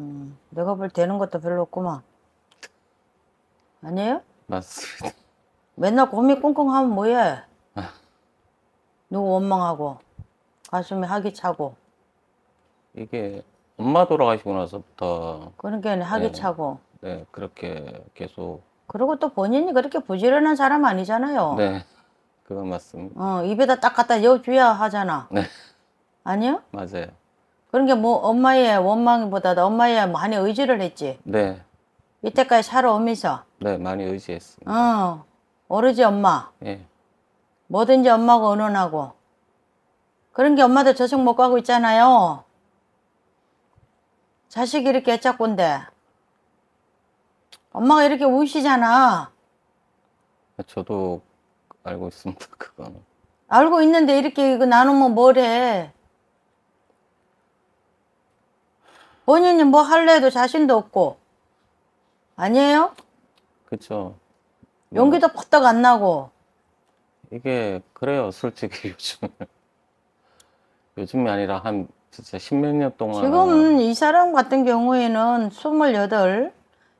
음, 내가 볼 되는 것도 별로 없구만. 아니에요? 맞습니다. 맨날 고민 꽁꽁하면 뭐해? 아. 누구 원망하고 가슴이 하기 차고 이게 엄마 돌아가시고 나서부터 그러니까 하기 네, 차고 네 그렇게 계속 그리고 또 본인이 그렇게 부지런한 사람 아니잖아요. 네 그건 맞습니다. 어 입에다 딱 갖다 여주야 하잖아. 네 아니요? 맞아요. 그러니까 뭐 엄마의 원망보다도 엄마의 많이 의지를 했지. 네. 이때까지 살아오면서. 네, 많이 의지했습니다. 어, 오로지 엄마. 예. 뭐든지 엄마가 의논하고. 그런 게 엄마도 저승 못 가고 있잖아요. 자식이 이렇게 애짝꼰데 엄마가 이렇게 우시잖아. 저도 알고 있습니다, 그거는. 알고 있는데 이렇게 이거 나누면 뭘 해. 본인이 뭐 할래 도 자신도 없고 아니에요? 그쵸 뭐 용기도 퍼뜩 안 나고 이게 그래요 솔직히 요즘 요즘이 아니라 한 진짜 십몇 년 동안 지금 이 사람 같은 경우에는 스물여덟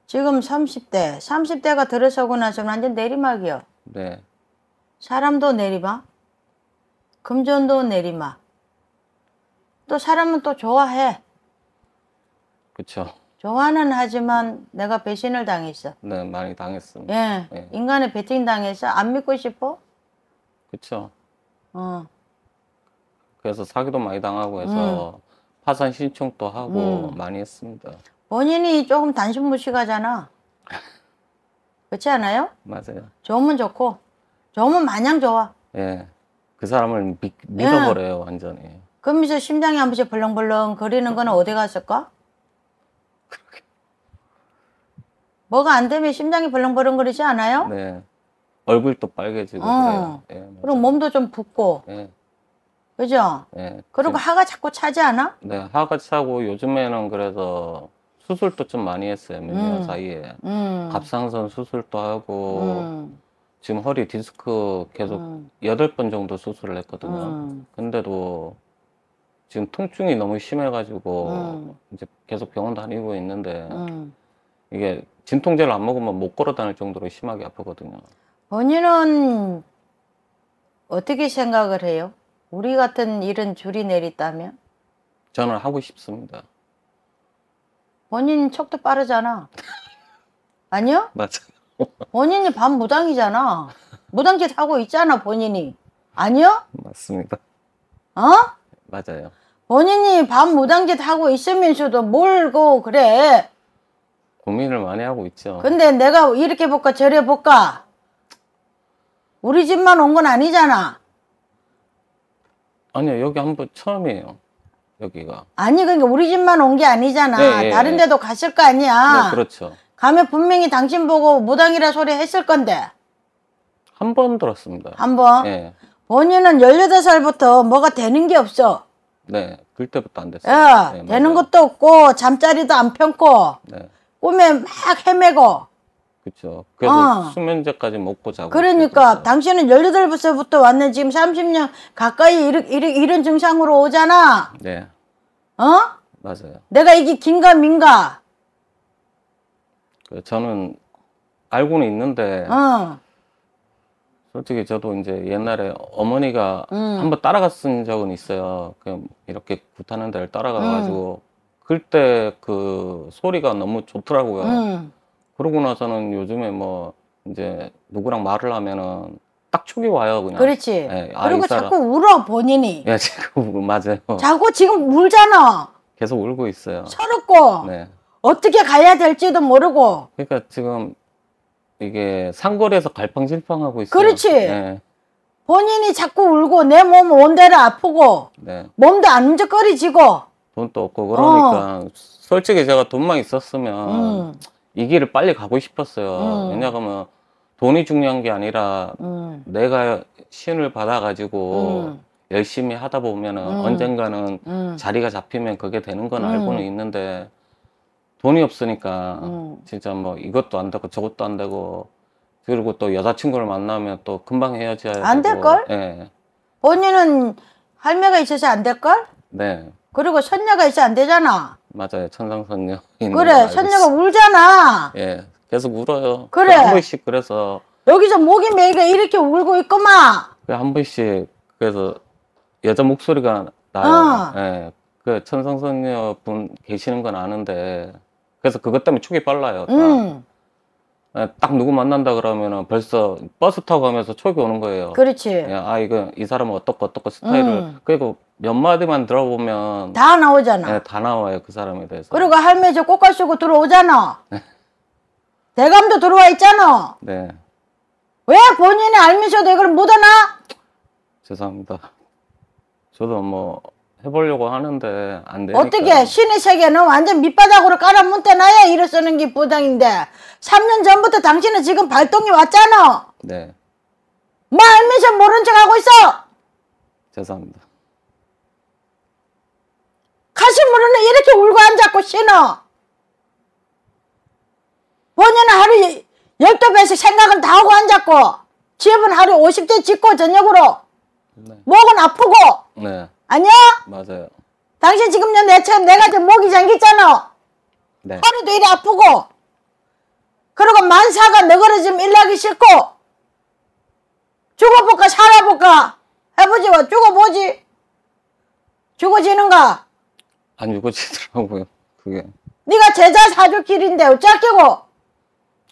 지금 삼십 대 30대. 삼십 대가 들어서고 나서는 완전 내리막이요 네 사람도 내리막 금전도 내리막 또 사람은 또 좋아해 그렇죠. 좋아는 하지만 내가 배신을 당했어. 네, 많이 당했습니다. 예, 예. 인간의 배팅 당해서 안 믿고 싶어? 그렇죠. 어. 그래서 사기도 많이 당하고 해서 음. 파산 신청도 하고 음. 많이 했습니다. 본인이 조금 단신무식하잖아. 그렇지 않아요? 맞아요. 좋으면 좋고 좋으면 마냥 좋아. 예. 그 사람을 믿, 믿어버려요 예. 완전히. 그러면서 심장이 한 번씩 벌렁벌렁 거리는 건 어디 갔을까? 뭐가 안 되면 심장이 벌렁벌렁거리지 않아요? 네. 얼굴도 빨개지고 어. 그래요. 예, 그리고 몸도 좀 붓고. 예. 그죠? 예. 그리고 지 하가 자꾸 차지 않아? 네, 하가 차고 요즘에는 그래서 수술도 좀 많이 했어요. 몇년 음. 사이에. 음. 갑상선 수술도 하고 음. 지금 허리 디스크 계속 음. 여덟 번 정도 수술을 했거든요. 음. 근데도 지금 통증이 너무 심해가지고 음. 이제 계속 병원 다니고 있는데 음. 이게 진통제를 안 먹으면 못 걸어 다닐 정도로 심하게 아프거든요. 본인은 어떻게 생각을 해요? 우리 같은 일은 줄이 내리다면? 저는 하고 싶습니다. 본인 척도 빠르잖아. 아니요? 맞아. 본인이 반무당이잖아. 무당짓 하고 있잖아, 본인이. 아니요? 맞습니다. 어? 맞아요. 본인이 반무당짓 하고 있으면서도 뭘고 그, 그래. 고민을 많이 하고 있죠. 근데 내가 이렇게 볼까 저래 볼까 우리 집만 온 건 아니잖아. 아니요 여기 한번 처음이에요. 여기가. 아니 그러니까 우리 집만 온 게 아니잖아. 네, 예, 예. 다른 데도 갔을 거 아니야. 네, 그렇죠. 가면 분명히 당신 보고 무당이라 소리 했을 건데. 한 번 들었습니다. 한 번? 예. 본인은 18살부터 뭐가 되는 게 없어. 네, 그때부터 안 됐어요. 예, 네, 되는 맞아요. 것도 없고 잠자리도 안 편고 네. 꿈에 막 헤매고. 그쵸 그래서 어. 수면제까지 먹고 자고. 그러니까 당신은 18살부터 왔네. 지금 30년 가까이 이르, 이르, 이런 증상으로 오잖아. 네. 어? 맞아요. 내가 이게 긴가 민가? 그 저는 알고는 있는데 어. 솔직히 저도 이제 옛날에 어머니가 음. 한번 따라갔은 적은 있어요. 그냥 이렇게 굿하는 데를 따라가가지고 음. 그때 그 소리가 너무 좋더라고요. 음. 그러고 나서는 요즘에 뭐 이제 누구랑 말을 하면은 딱 촉이 와요 그냥. 그렇지. 예, 아, 그리고 이 사람- 자꾸 울어 본인이. 예, 지금 맞아요. 자꾸 지금 울잖아. 계속 울고 있어요. 서럽고 네. 어떻게 가야 될지도 모르고. 그러니까 지금 이게 상거래에서 갈팡질팡하고 있어요. 그렇지. 네. 본인이 자꾸 울고 내 몸 온데를 아프고 네. 몸도 안움직거리지고 돈도 없고 어. 그러니까 어. 솔직히 제가 돈만 있었으면 음. 이 길을 빨리 가고 싶었어요. 음. 왜냐하면 돈이 중요한 게 아니라 음. 내가 신을 받아가지고 음. 열심히 하다 보면은 음. 언젠가는 음. 자리가 잡히면 그게 되는 건 알고는 있는데 돈이 없으니까 진짜 뭐 이것도 안 되고 저것도 안 되고 그리고 또 여자친구를 만나면 또 금방 헤어져야 안 될걸? 예. 네. 언니는 할매가 있어서 안 될걸? 네. 그리고 선녀가 있어 안 되잖아. 맞아요. 천상선녀. 그래, 선녀가 울잖아. 예, 계속 울어요. 그래. 한 번씩 그래서. 여기서 목이 메이가 이렇게 울고 있구만. 한 번씩 그래서 여자 목소리가 나요. 어. 예, 그 천상선녀 분 계시는 건 아는데 그래서 그것 때문에 촉이 빨라요. 다. 음. 예, 딱 누구 만난다 그러면은 벌써 버스 타고 가면서 촉이 오는 거예요. 그렇지. 예, 아 이거 이 사람은 어떻고 어떻고 스타일을 음. 그리고 몇 마디만 들어보면 다 나오잖아. 네, 다 나와요 그 사람에 대해서. 그리고 할매 저 꽃갈 쓰고 들어오잖아. 네. 대감도 들어와 있잖아. 네. 왜 본인이 알면서도 이걸 묻어놔? 죄송합니다. 저도 뭐 해보려고 하는데 안되 어떻게 신의 세계는 완전 밑바닥으로 깔아뭉때나야 일을 쓰는 게 부당인데 3년 전부터 당신은 지금 발동이 왔잖아 네. 뭐 알면서 모른 척 하고 있어 죄송합니다 가슴으로는 이렇게 울고 앉았고 신어 본인은 하루 12배씩 생각은 다 하고 앉았고 집은 하루 50대 짓고 저녁으로 네. 목은 아프고 네. 아니야? 맞아요. 당신 지금 내처럼 내가 지금 목이 잠겼잖아. 네. 허리도 이리 아프고. 그리고 만사가 너그러 지면 일하기 싫고. 죽어볼까 살아볼까 해보지 뭐 죽어보지. 죽어지는가? 안 죽어지더라고요. 그게. 네가 제자 사주 길인데 어찌 끼고?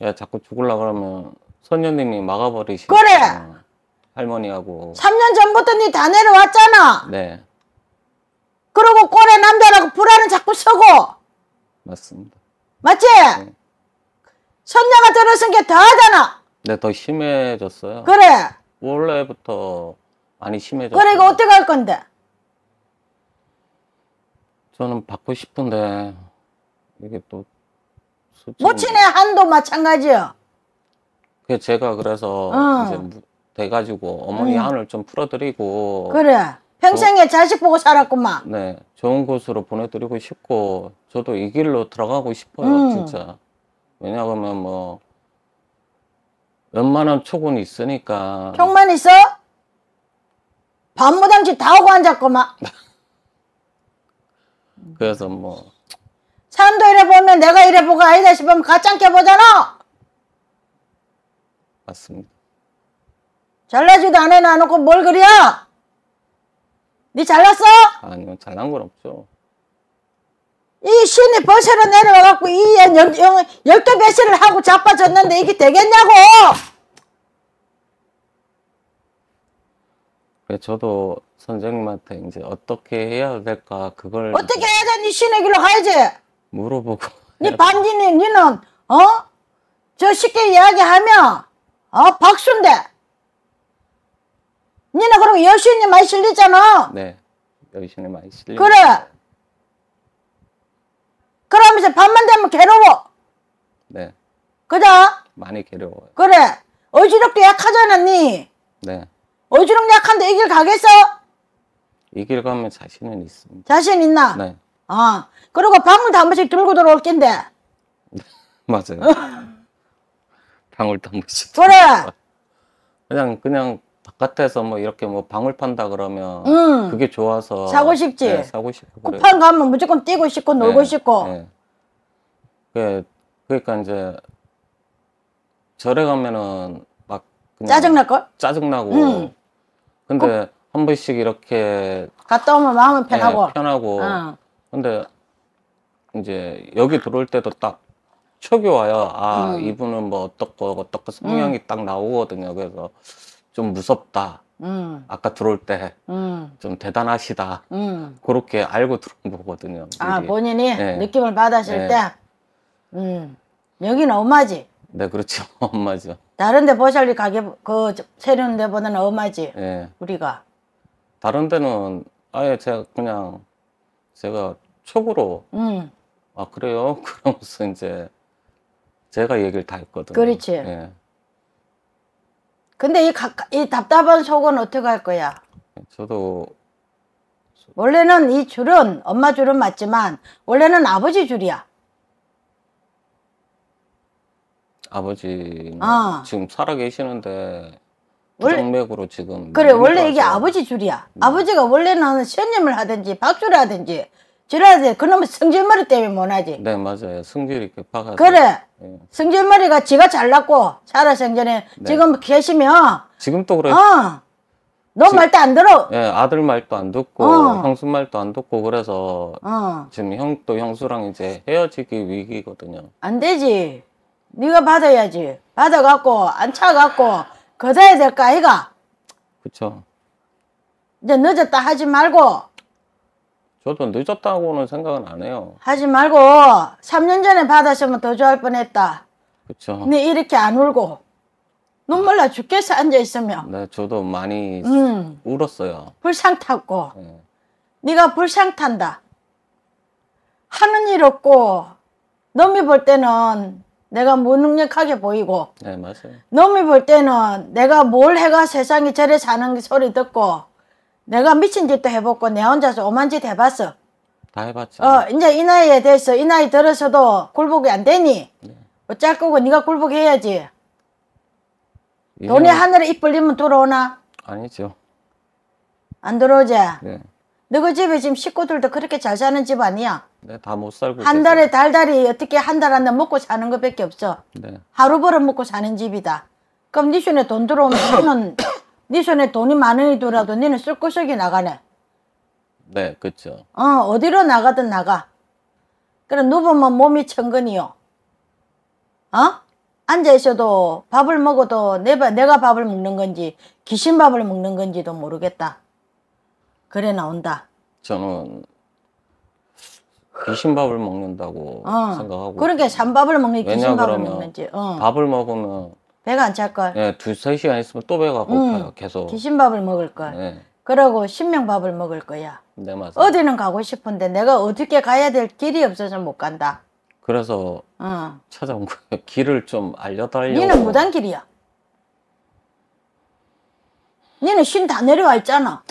야 자꾸 죽을라 그러면 선녀님이 막아버리시고 그래. 할머니하고 3년 전부터 네다 내려왔잖아. 네. 그러고 꼴에 남자라고 불안을 자꾸 서고. 맞습니다. 맞지? 네. 선녀가 들어선 게 더하잖아. 네, 더 심해졌어요. 그래. 원래부터 많이 심해졌어요. 그래, 이거 어떻게 할 건데? 저는 받고 싶은데 이게 또 모친의 한도 마찬가지요. 그 제가 그래서 어. 이제 돼가지고 어머니 음. 한을 좀 풀어드리고 그래. 평생에 자식 보고 살았구만. 네, 좋은 곳으로 보내드리고 싶고 저도 이 길로 들어가고 싶어요, 음. 진짜. 왜냐하면 뭐 웬만한 초군 있으니까. 평만 있어? 반무당집 다 오고 앉았구만. 그래서 뭐. 사람도 이래 보면 내가 이래 보고 아니다 싶으면 가짱게 보잖아. 맞습니다. 잘라지도 않아 놔놓고 뭘 그려? 네 잘났어? 아니요 뭐 잘난 건 없죠 이 신이 버스로 내려와갖고 이연 열두 배신을 하고 자빠졌는데 이게 되겠냐고 그래 저도 선생님한테 이제 어떻게 해야 될까 그걸 어떻게 해야 되니 신의 길로 가야지 물어보고 네 반지는 니는 어? 저 쉽게 이야기하면 어 박수인데 니네 그럼 여신이 많이 실리잖아. 네. 여신이 많이 실리. 그래. 그러면서 밤만 되면 괴로워. 네. 그자? 많이 괴로워 그래. 어지럽게 약하잖아, 니. 네. 어지럽 게 약한데 이 길 가겠어? 이 길 가면 자신은 있습니다. 자신 있나? 네. 아, 그리고 방울도 한 번씩 들고 들어올 텐데. 맞아요. 방울도 한 번씩. 그래. 그냥, 그냥 바깥에서 뭐 이렇게 뭐 방울 판다 그러면 음. 그게 좋아서 사고 싶지. 네, 사고 싶고 쿠팡 가면 무조건 뛰고 싶고 놀고 네, 싶고. 네. 그 그러니까 이제 절에 가면은 막 짜증 날 걸? 짜증 나고. 음. 근데 꼭... 한 번씩 이렇게 갔다 오면 마음은 네, 편하고. 네, 편하고. 어. 근데 이제 여기 들어올 때도 딱 촉이 와요. 아 음. 이분은 뭐 어떻고 어떻고 성향이 음. 딱 나오거든요. 그래서. 좀 무섭다. 음. 아까 들어올 때좀 음. 대단하시다. 음. 그렇게 알고 들어온 거거든요. 아 미리. 본인이 네. 느낌을 받으실 네. 때. 음. 여기는 엄마지. 네 그렇죠 엄마죠. 다른데 보살리 가게 그 세련데 보다는 엄마지. 네. 우리가. 다른 데는 아예 제가 그냥 제가 촉으로 음. 아 그래요 그러면서 이제 제가 얘기를 다 했거든요. 그렇지. 예. 근데 이, 가, 이 답답한 속은 어떻게 할 거야? 저도 원래는 이 줄은 엄마 줄은 맞지만 원래는 아버지 줄이야. 아버지 어. 지금 살아계시는데 정맥으로 지금 그래 원래 이게 아버지 줄이야. 네. 아버지가 원래는 시연님을 하든지 박주를 하든지 질러야 돼. 그놈은 성질머리 때문에 못하지. 네, 맞아요. 성질이 급하가 그래. 네. 성질머리가 지가 잘났고, 살아생전에 네. 지금 계시면. 지금도 그래. 어. 너 말도 안 들어. 예, 아들 말도 안 듣고, 어. 형수 말도 안 듣고, 그래서 어. 지금 형도 형수랑 이제 헤어지기 위기거든요. 안 되지. 네가 받아야지. 받아갖고, 안 차갖고, 거둬야 될까 아이가? 그쵸. 이제 늦었다 하지 말고, 저도 늦었다고는 생각은 안 해요. 하지 말고 3년 전에 받았으면 더 좋아할 뻔했다. 그렇죠. 네 이렇게 안 울고 눈물 나 죽겠어 앉아 있으면. 네, 저도 많이 음. 울었어요. 불상 탔고. 네. 네가 불상 탄다. 하는 일 없고 놈이 볼 때는 내가 무능력하게 뭐 보이고. 네, 맞아요. 놈이 볼 때는 내가 뭘 해가 세상이 저래 사는 소리 듣고 내가 미친 짓도 해봤고 내 혼자서 오만 짓 해봤어. 다 해봤지. 어 이제 이 나이에 대해서 이 나이 들어서도 굴복이 안 되니 네. 어쩔 거고 네가 굴복해야지. 예. 돈이 하늘에 입 벌리면 들어오나? 아니죠. 안 들어오지? 네. 너희 집에 지금 식구들도 그렇게 잘 사는 집 아니야? 네, 다 못 살고 한 달에 달달이 어떻게 한 달 안에 먹고 사는 것밖에 없어. 네. 하루 벌어 먹고 사는 집이다. 그럼 니네 손에 돈 들어오면 손은 네 손에 돈이 많으니더라도 니는 쓸 구석이 나가네. 네, 그렇죠. 어, 어디로 나가든 나가. 그래 누우면 몸이 천근이요. 어? 앉아 있어도 밥을 먹어도 내, 내가 밥을 먹는 건지 귀신 밥을 먹는 건지도 모르겠다. 그래 나온다. 저는 귀신밥을 먹는다고 어. 생각하고 그러니까 산밥을 먹는지 귀신밥을 먹는지 어. 밥을 먹으면 배가 안 찰걸. 예, 네, 두세 시간 있으면 또 배가 고파요. 음, 계속. 귀신밥을 먹을 걸. 예. 그러고 신명밥을 먹을 거야. 네 맞아. 어디는 가고 싶은데 내가 어떻게 가야 될 길이 없어서 못 간다. 그래서 어. 찾아온 거예 길을 좀 알려달라고. 니는 무단길이야. 니는 신 다 내려와 있잖아.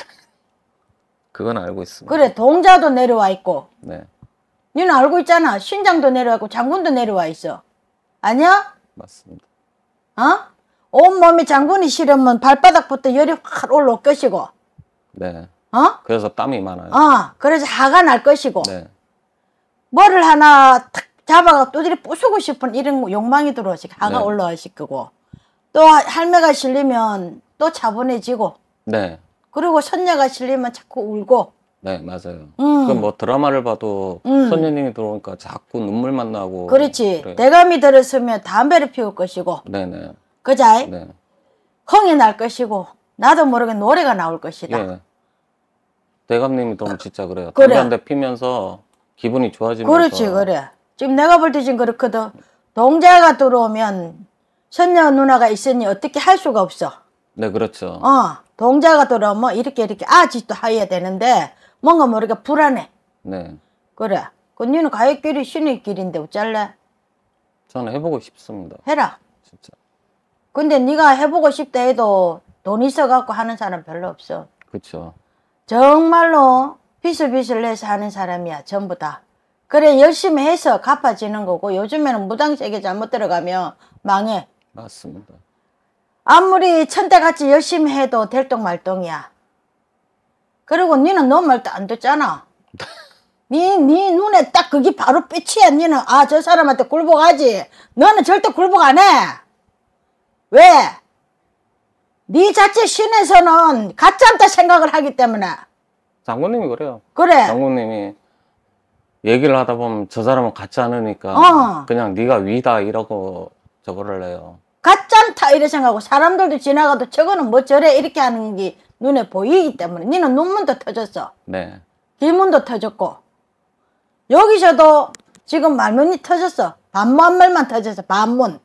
그건 알고 있습니다. 그래 동자도 내려와 있고. 네. 니는 알고 있잖아. 신장도 내려와 있고 장군도 내려와 있어. 아니야? 맞습니다. 어? 온몸이 장군이 싫으면 발바닥부터 열이 확 올라올 것이고. 네. 어? 그래서 땀이 많아요. 어, 그래서 화가 날 것이고. 네. 뭐를 하나 탁 잡아가 두드려 부수고 싶은 이런 욕망이 들어오지 화가 네. 올라오실 거고. 또 할매가 실리면 또 차분해지고. 네. 그리고 손녀가 실리면 자꾸 울고. 네 맞아요. 음. 그뭐 드라마를 봐도 음. 손녀님이 들어오니까 자꾸 눈물만 나고. 그렇지. 그래. 대감이 들었으면 담배를 피울 것이고. 네네. 그자이. 네. 흥이 날 것이고 나도 모르게 노래가 나올 것이다. 예. 대감님이 너무 진짜 그래요. 그래. 담배 한 피면서 기분이 좋아지면서. 그렇지 그래. 지금 내가 볼 때 지금 그렇거든. 동자가 들어오면 선녀 누나가 있으니 어떻게 할 수가 없어. 네 그렇죠. 어 동자가 들어오면 이렇게 이렇게 아직도 하여야 되는데 뭔가 모르게 불안해. 네. 그래. 그 니는 가의 길이 신의 길인데 어쩔래? 뭐 저는 해보고 싶습니다. 해라. 진짜. 근데 네가 해보고 싶다 해도 돈 있어갖고 하는 사람 별로 없어. 그렇 정말로 빚을 빚을 내서 하는 사람이야 전부 다. 그래 열심히 해서 갚아지는 거고 요즘에는 무당세계 잘못 들어가면 망해. 맞습니다. 아무리 천대같이 열심히 해도 될똥말똥이야. 그리고 니는 너 말도 안 듣잖아. 니, 니 눈에 딱 그게 바로 빛이야. 니는, 아, 저 사람한테 굴복하지. 너는 절대 굴복 안 해. 왜? 니 자체 신에서는 가짜다 생각을 하기 때문에. 장군님이 그래요. 그래. 장군님이 얘기를 하다 보면 저 사람은 가짜 않으니까 어. 그냥 네가 위다 이러고 저거를 해요. 가짜다 이래 생각하고 사람들도 지나가도 저거는 뭐 저래 이렇게 하는 게 눈에 보이기 때문에 니는 눈문도 터졌어. 네. 길문도 터졌고 여기서도 지금 말문이 터졌어. 반문 말만 터졌어. 반문.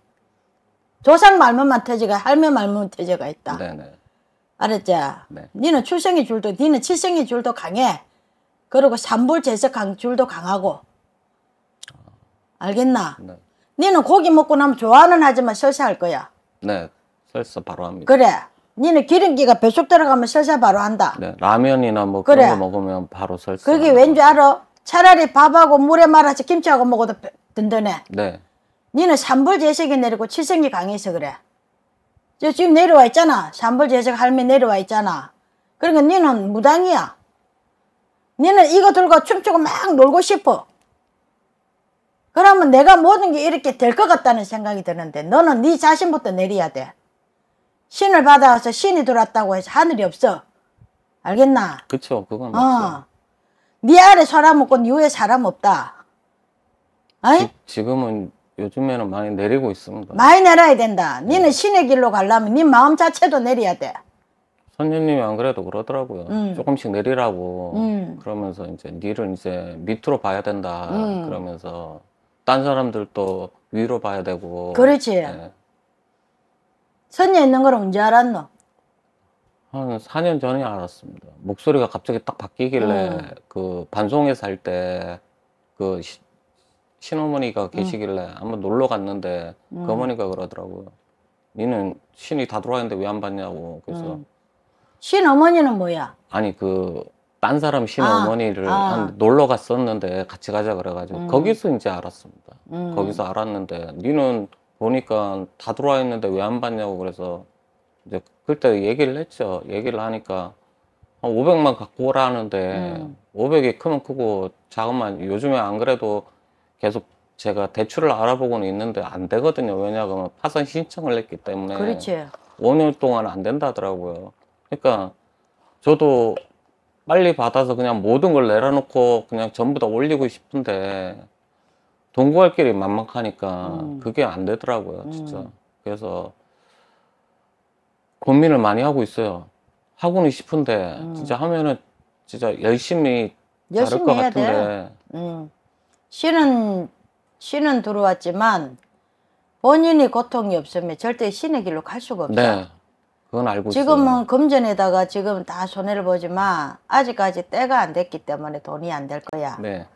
조상 말문만 터지가 할매 말문 터져가 있다. 네네. 알았지? 네. 니는 출생의 줄도 니는 칠생의 줄도 강해. 그리고 산불 제석 강, 줄도 강하고. 알겠나? 네. 니는 고기 먹고 나면 좋아는 하지만 설사할 거야. 네. 설사 바로 합니다. 그래. 니는 기름기가 배속 들어가면 설사 바로 한다. 네, 라면이나 뭐 그래. 그런 거 먹으면 바로 설사. 그게 왠지 알아? 차라리 밥하고 물에 말아서 김치하고 먹어도 든든해. 네. 니는 산불 재석이 내리고 칠성이 강해서 그래. 저 지금 내려와 있잖아. 산불 재석 할매 내려와 있잖아. 그러니까 니는 무당이야. 니는 이거 들고 춤추고 막 놀고 싶어. 그러면 내가 모든 게 이렇게 될 것 같다는 생각이 드는데 너는 네 자신부터 내려야 돼. 신을 받아서 신이 들어왔다고 해서 하늘이 없어. 알겠나? 그쵸, 그건 맞 어. 네 아래 사람 없고 네 위에 사람 없다. 아 지, 금은 요즘에는 많이 내리고 있습니다. 많이 내려야 된다. 니는 신의 길로 가려면 네 마음 자체도 내려야 돼. 선녀님이 안 그래도 그러더라고요. 음. 조금씩 내리라고 음. 그러면서 이제 니를 이제 밑으로 봐야 된다 음. 그러면서 딴 사람들도 위로 봐야 되고. 그렇지. 네. 선녀 있는 걸 언제 알았노? 한 4년 전에 알았습니다. 목소리가 갑자기 딱 바뀌길래 어. 그 그 음. 그 반송회 살때 그 신어머니가 계시길래 음. 한번 놀러 갔는데 음. 그 어머니가 그러더라고요. 니는 신이 다 들어왔는데 왜 안 봤냐고. 그래서 음. 신어머니는 뭐야? 아니 그 딴 사람 신어머니를 아. 아. 한 놀러 갔었는데 같이 가자 그래가지고 음. 거기서 이제 알았습니다. 음. 거기서 알았는데 니는 보니까 다 들어와 있는데 왜 안 받냐고 그래서 이제 그때 얘기를 했죠. 얘기를 하니까 한 500만 갖고 오라 하는데 음. 500이 크면 크고 작으면 요즘에 안 그래도 계속 제가 대출을 알아보고는 있는데 안 되거든요. 왜냐하면 파산 신청을 했기 때문에 그렇지. 5년 동안 안 된다 더라고요 그러니까 저도 빨리 받아서 그냥 모든 걸 내려놓고 그냥 전부 다 올리고 싶은데 동거할 길이 만만하니까 음. 그게 안 되더라고요, 진짜. 음. 그래서 고민을 많이 하고 있어요. 하고는 싶은데 음. 진짜 하면은 진짜 열심히 열심것 해야 같은데. 음. 신은 신은 들어왔지만 본인이 고통이 없으면 절대 신의 길로 갈 수가 없어. 네. 그건 알고 지금은 있어요. 금전에다가 지금 다 손해를 보지만 아직까지 때가 안 됐기 때문에 돈이 안 될 거야. 네.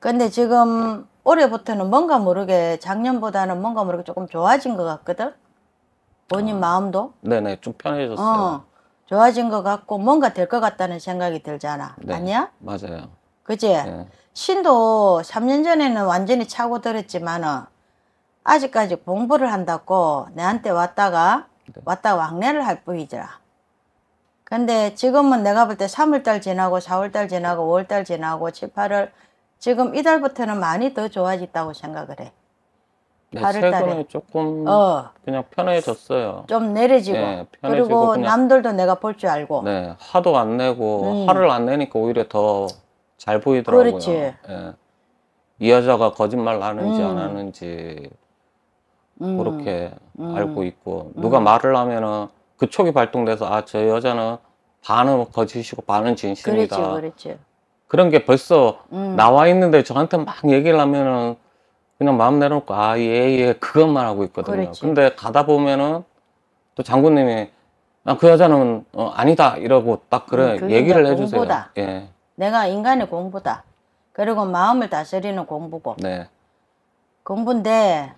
근데 지금 올해부터는 뭔가 모르게 작년보다는 뭔가 모르게 조금 좋아진 것 같거든. 본인 어. 마음도. 네네 좀 편해졌어요. 어, 좋아진 것 같고 뭔가 될 것 같다는 생각이 들잖아. 네, 아니야? 맞아요. 그지? 네. 신도 3년 전에는 완전히 차고 들었지만은 아직까지 공부를 한다고 내한테 왔다가 네. 왔다 왕래를 할 뿐이더라. 근데 지금은 내가 볼 때 3월달 지나고 4월달 지나고 5월달 지나고 7, 8월 지금 이달부터는 많이 더 좋아졌다고 생각을 해. 네, 8월 달에 조금 어. 그냥 편해졌어요. 좀 내려지고. 네, 편해지고 그리고 남들도 내가 볼 줄 알고. 네, 화도 안 내고 음. 화를 안 내니까 오히려 더 잘 보이더라고요. 그렇지. 네. 이 여자가 거짓말 하는지 음. 안 하는지 음. 그렇게 음. 알고 있고 음. 누가 말을 하면은 그 촉이 발동돼서 아저 여자는 반은 거짓이고 반은 진실이다. 그렇지, 그렇지. 그런 게 벌써 음. 나와 있는데 저한테 막 얘기를 하면은 그냥 마음 내놓고아 예예 예, 그것만 하고 있거든요. 그렇지. 근데 가다 보면은 또 장군님이 아, 그 여자는 어, 아니다 이러고 딱 그래 음, 얘기를 해주세요. 공부다. 예. 내가 인간의 공부다. 그리고 마음을 다스리는 공부고. 네. 공부인데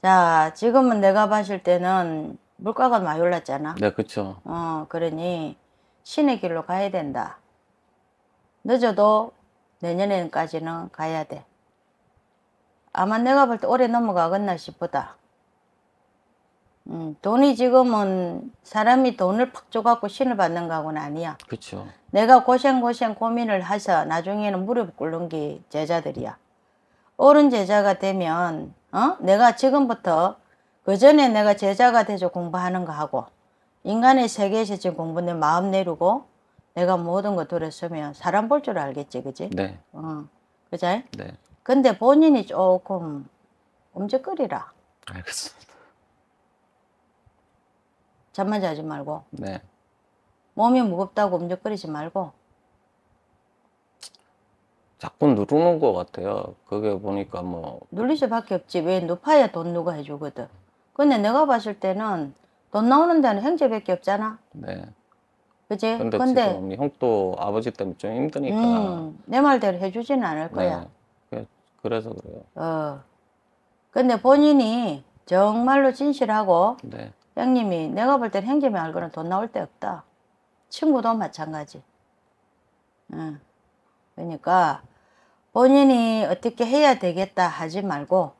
자 지금은 내가 봤을 때는 물가가 많이 올랐잖아. 네, 그렇죠. 어, 그러니 신의 길로 가야 된다. 늦어도 내년에까지는 가야 돼. 아마 내가 볼 때 올해 넘어가겠나 싶다. 음, 돈이 지금은 사람이 돈을 팍 줘갖고 신을 받는 거하고는 아니야. 그렇죠. 내가 고생고생 고민을 해서 나중에는 무릎 꿇는 게 제자들이야. 옳은 제자가 되면 어? 내가 지금부터 그 전에 내가 제자가 돼서 공부하는 거 하고 인간의 세계에서 지금 공부 내 마음 내리고 내가 모든 거 들었으면 사람 볼 줄 알겠지, 그지? 네. 어, 그지? 네. 근데 본인이 조금 움직거리라. 알겠습니다. 잠만 자지 말고. 네. 몸이 무겁다고 움직거리지 말고. 자꾸 누르는 것 같아요. 그게 보니까 뭐. 눌릴 수밖에 없지. 왜 눕혀야 돈 누가 해주거든. 근데 내가 봤을 때는 돈 나오는 데는 행제밖에 없잖아. 네. 그지? 근데, 근데 지금 형도 아버지 때문에 좀 힘드니까 음, 내 말대로 해주지는 않을 네. 거야. 네. 그래서 그래요. 어. 근데 본인이 정말로 진실하고 네. 형님이 내가 볼땐 형님이 알고는 돈 나올 데 없다. 친구도 마찬가지. 응. 그러니까 본인이 어떻게 해야 되겠다 하지 말고,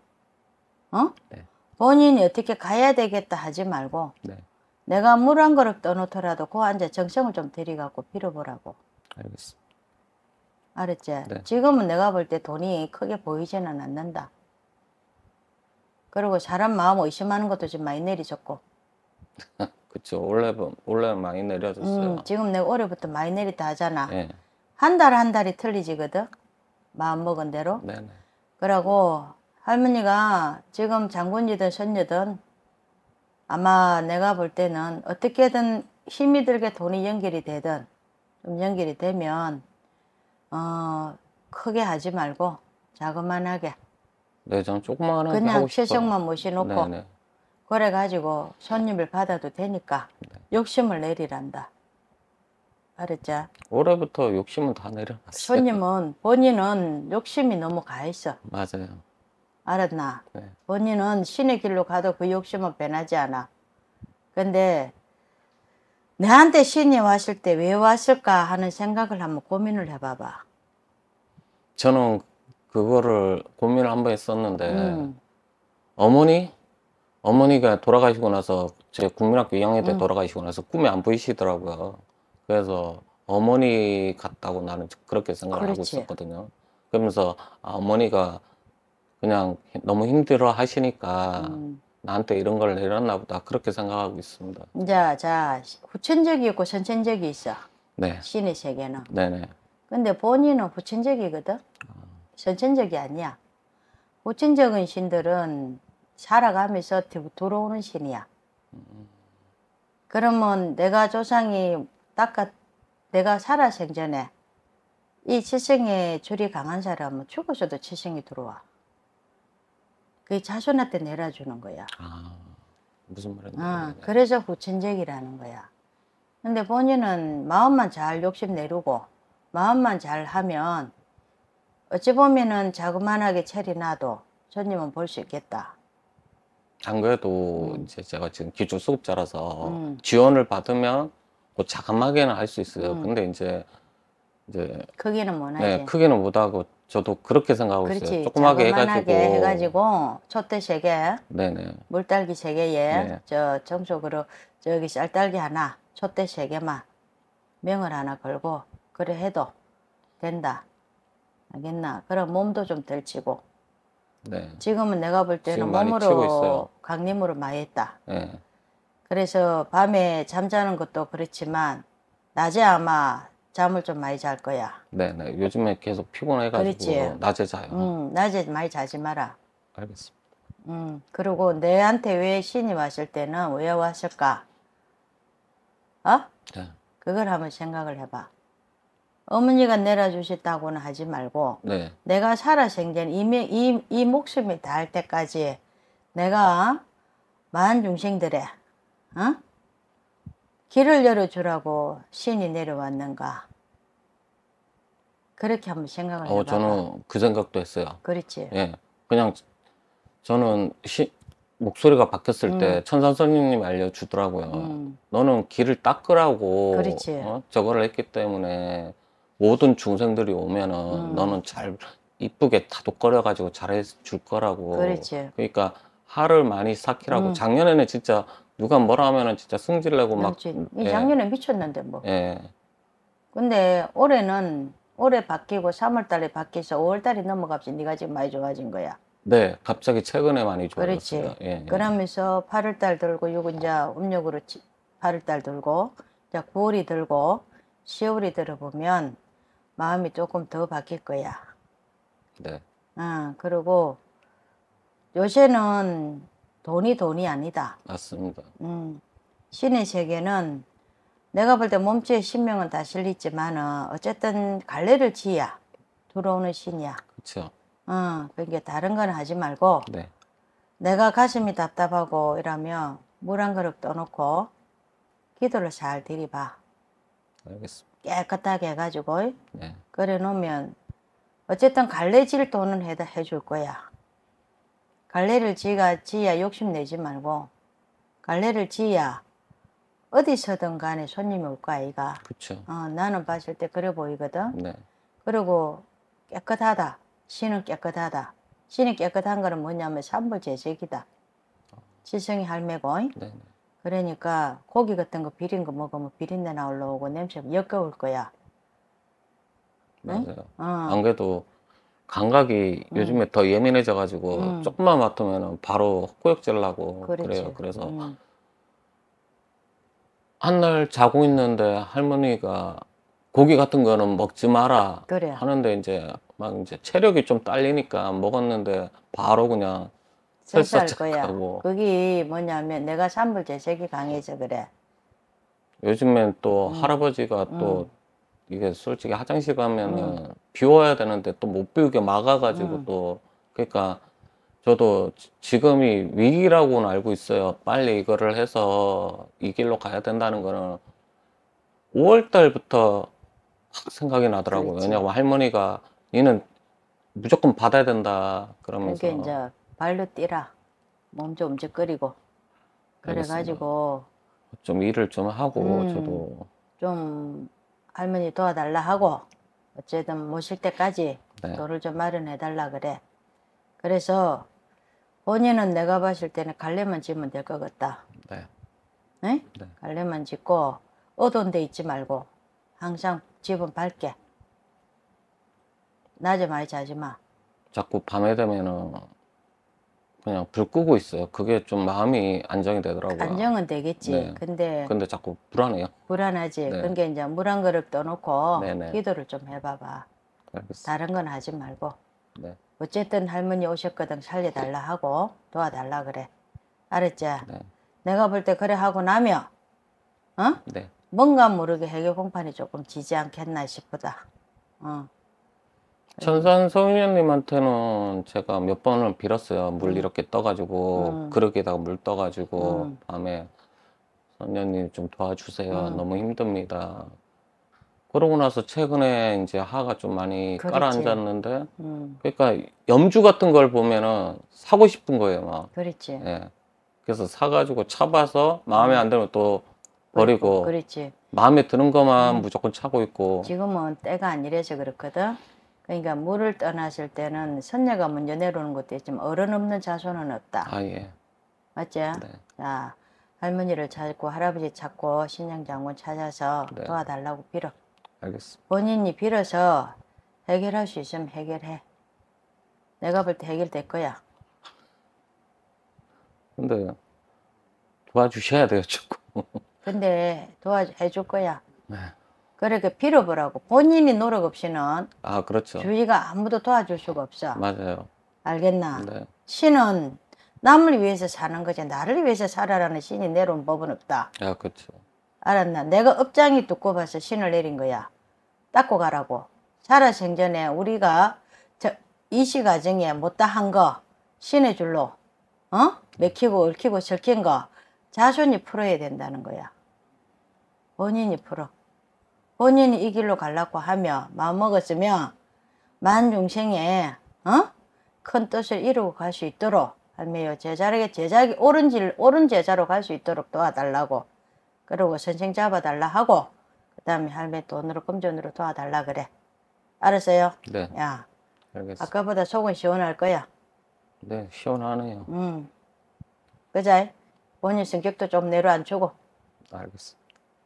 어? 네. 본인이 어떻게 가야 되겠다 하지 말고, 네. 내가 물 한 그릇 떠놓더라도 그 앉아 정성을 좀 들이갖고 빌어보라고. 알겠습니다. 알았지? 네. 지금은 내가 볼 때 돈이 크게 보이지는 않는다. 그리고 사람 마음 의심하는 것도 지금 많이 내리졌고. 그쵸. 원래, 원래 많이 내려졌어요. 음, 지금 내가 올해부터 많이 내리다 하잖아. 네. 한 달, 한 달이 틀리지거든. 마음 먹은 대로. 네네. 그러고 할머니가 지금 장군이든 손녀든 아마 내가 볼 때는 어떻게든 힘이 들게 돈이 연결이 되든 좀 연결이 되면 어, 크게 하지 말고 자그만하게 네, 저 조그만 그냥 실적만 모셔놓고 그래가지고 네, 네. 손님을 받아도 되니까 네. 욕심을 내리란다. 알았죠? 올해부터 욕심은 다 내려놨어요. 손님은 본인은 욕심이 너무 가 있어. 맞아요. 알았나? 네. 언니는 신의 길로 가도 그 욕심은 변하지 않아. 근데 내한테 신이 왔을 때 왜 왔을까 하는 생각을 한번 고민을 해봐봐. 저는 그거를 고민을 한번 했었는데 음. 어머니? 어머니가 돌아가시고 나서 제 국민학교 2학년 때 음. 돌아가시고 나서 꿈에 안 보이시더라고요. 그래서 어머니 같다고 나는 그렇게 생각을 그렇지. 하고 있었거든요. 그러면서 아, 어머니가 그냥 너무 힘들어 하시니까 음. 나한테 이런 걸 내렸나 보다 그렇게 생각하고 있습니다. 자, 자 후천적이 있고 선천적이 있어. 네. 신의 세계는. 네네. 근데 본인은 후천적이거든. 선천적이 아니야. 후천적인 신들은 살아가면서 들어오는 신이야. 그러면 내가 조상이 닦아 내가 살아 생전에 이 칠성의 줄이 강한 사람은 죽어도 칠성이 들어와. 그게 자손한테 내려주는 거야. 아, 무슨 말인지. 어, 그래서 후천적이라는 거야. 근데 본인은 마음만 잘 욕심 내리고 마음만 잘 하면 어찌 보면은 자그만하게 체리 나도 손님은 볼 수 있겠다. 안 그래도 음. 이제 제가 지금 기초 수급자라서 음. 지원을 받으면 뭐 자그마하게는 할 수 있어요. 음. 근데 이제 이제 크기는 못 네, 하지. 네, 크기는 못 하고 저도 그렇게 생각하고 그렇지. 있어요. 조그맣게 해가지고 해가지고 촛대 세개 네네. 물딸기 세 개에 예. 네. 저 정적으로 저기 쌀딸기 하나, 촛대 세 개만 명을 하나 걸고 그래 해도 된다. 알겠나? 그럼 몸도 좀 덜치고. 네. 지금은 내가 볼 때는 몸으로 강림으로 많이 했다. 네. 그래서 밤에 잠자는 것도 그렇지만 낮에 아마 잠을 좀 많이 잘 거야. 네네. 요즘에 계속 피곤해가지고 그렇지. 낮에 자요. 음, 낮에 많이 자지 마라. 알겠습니다. 음, 그리고 내한테 왜 신이 왔을 때는 왜 왔을까? 어? 네. 그걸 한번 생각을 해봐. 어머니가 내려주셨다고는 하지 말고 네. 내가 살아생전 이미 이, 이 목숨이 닿을 때까지 내가 만 중생들의 어? 길을 열어주라고 신이 내려왔는가? 그렇게 한번 생각을 해봐. 어, 저는 그 생각도 했어요. 그렇지. 예, 그냥 저는 시, 목소리가 바뀌었을 음. 때 천선선님이 알려주더라고요. 음. 너는 길을 닦으라고 그렇지. 어? 저거를 했기 때문에 모든 중생들이 오면은 음. 너는 잘 이쁘게 다독거려 가지고 잘해줄 거라고. 그렇지. 그러니까 하를 많이 삭히라고. 음. 작년에는 진짜 누가 뭐라 하면은 진짜 승질내고 막. 그렇지. 예. 작년에 미쳤는데 뭐. 예. 근데 올해는 올해 바뀌고 3월달에 바뀌어서 5월달이 넘어갑시 네가 지금 많이 좋아진 거야. 네, 갑자기 최근에 많이 좋아졌어요. 그렇지. 예, 예, 그러면서 8월달 들고 요거 이제 음력으로 8월달 들고 이제 9월이 들고 10월이 들어보면 마음이 조금 더 바뀔 거야. 네. 아, 그리고 요새는 돈이 돈이 아니다. 맞습니다. 음, 신의 세계는 내가 볼 때 몸죄의 신명은 다실리지만 어쨌든 갈래를 지야 들어오는 신이야. 그렇죠. 어, 그러니까 다른 건 하지 말고 네. 내가 가슴이 답답하고 이러면 물 한 그릇 떠놓고 기도를 잘 드리봐. 알겠습니다. 깨끗하게 해가지고 네. 그래 놓으면 어쨌든 갈래질 돈은 해줄 거야. 갈래를 지가 지야 욕심내지 말고 갈래를 지야 어디서든 간에 손님이 올거 아이가. 그쵸. 어, 나는 봤을 때 그래 보이거든. 네. 그리고 깨끗하다. 신은 깨끗하다. 신이 깨끗한 거는 뭐냐면 산불 재식이다 지성이 할매고. 네, 네. 그러니까 고기 같은 거 비린 거 먹으면 비린내 나올라오고 냄새 역겨울 거야. 맞아요. 응? 어. 안 그래도 감각이 음. 요즘에 더 예민해져 가지고 음. 조금만 맡으면 바로 헛구역질 나고 그렇지. 그래요 그래서 음. 한날 자고 있는데 할머니가 고기 같은 거는 먹지 마라 그래. 하는데 이제 막 이제 체력이 좀 딸리니까 먹었는데 바로 그냥 설사할 거야. 그게 뭐냐면 내가 산불 재색이 강해져 그래. 요즘엔 또 음. 할아버지가 또 음. 이게 솔직히 화장실 가면은 음. 비워야 되는데 또 못 비우게 막아가지고 음. 또 그러니까 저도 지금이 위기라고는 알고 있어요. 빨리 이거를 해서 이 길로 가야 된다는 거는 5월 달부터 확 생각이 나더라고요. 그렇지. 왜냐면 하 할머니가 니는 무조건 받아야 된다 그러면서 그게 이제 발로 뛰라 몸 좀 움직거리고 그래가지고 좀 일을 좀 하고 음, 저도 좀 할머니 도와달라 하고 어쨌든 모실 때까지 네. 돈을 좀 마련해 달라 그래. 그래서 본인은 내가 봤을 때는 갈래만 지면 될 것 같다. 네. 네? 네. 갈래만 짓고 어두운 데 있지 말고 항상 집은 밝게. 낮에 많이 자지 마. 자꾸 밤에 되면은 그냥 불 끄고 있어요. 그게 좀 마음이 안정이 되더라고요. 안정은 되겠지. 네. 근데 근데 자꾸 불안해요. 불안하지. 네. 그러 이제 물 한 그릇 떠놓고 네네. 기도를 좀 해봐봐. 알겠습니다. 다른 건 하지 말고. 네. 어쨌든 할머니 오셨거든 살려달라 하고 도와달라 그래. 알았지? 네. 내가 볼 때 그래 하고 나면 어? 네. 뭔가 모르게 해결 공판이 조금 지지 않겠나 싶다. 어. 천산 소유님한테는 제가 몇 번을 빌었어요. 물 음. 이렇게 떠가지고 음. 그러기다가 물 떠가지고 음. 밤에 선녀님 좀 도와주세요. 음. 너무 힘듭니다. 그러고 나서 최근에 이제 하가 좀 많이 그렇지. 깔아앉았는데 음. 그러니까 염주 같은 걸 보면은 사고 싶은 거예요, 막. 그렇지. 예. 그래서 사가지고 차봐서 마음에 안 음. 들면 또 버리고. 그렇지. 마음에 드는 것만 무조건 차고 있고. 지금은 때가 아니라서 그렇거든. 그러니까 물을 떠나실 때는 선녀가 먼저 내려오는 것도 있지만 어른 없는 자손은 없다. 아 예. 맞죠? 네. 자 할머니를 찾고 할아버지 찾고 신양 장군 찾아서 네. 도와달라고 빌어. 알겠습니다. 본인이 빌어서 해결할 수 있으면 해결해. 내가 볼 때 해결될 거야. 근데 도와주셔야 돼요, 자꾸. 근데 도와줄 거야. 네. 그렇게 빌어보라고. 본인이 노력 없이는 아 그렇죠. 주위가 아무도 도와줄 수가 없어. 맞아요. 알겠나? 네. 신은 남을 위해서 사는 거지 나를 위해서 살아라는 신이 내려온 법은 없다. 아 그렇죠. 알았나? 내가 업장이 두꺼 봐서 신을 내린 거야. 닦고 가라고. 살아생전에 우리가 이시가정에 못다 한 거 신의 줄로 어? 맥히고 얽히고 적힌 거 자손이 풀어야 된다는 거야. 본인이 풀어. 본인이 이 길로 가려고 하며 마음먹었으면 만중생에 어? 큰 뜻을 이루고 갈 수 있도록 할매요 제자에게 제자에게 옳은 질 옳은 제자로 갈 수 있도록 도와달라고 그러고 선생 잡아달라 하고 그 다음에 할매 돈으로 금전으로 도와달라 그래 알았어요? 네. 야 알겠어. 아까보다 속은 시원할 거야. 네 시원하네요. 음. 그자 본인 성격도 좀 내려앉히고. 알겠어.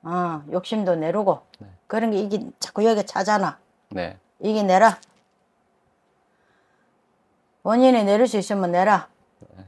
아, 욕심도 내리고 네. 그런 게 이게 자꾸 여기 차잖아. 네. 이게 내라. 원인이 내릴 수 있으면 내라. 네.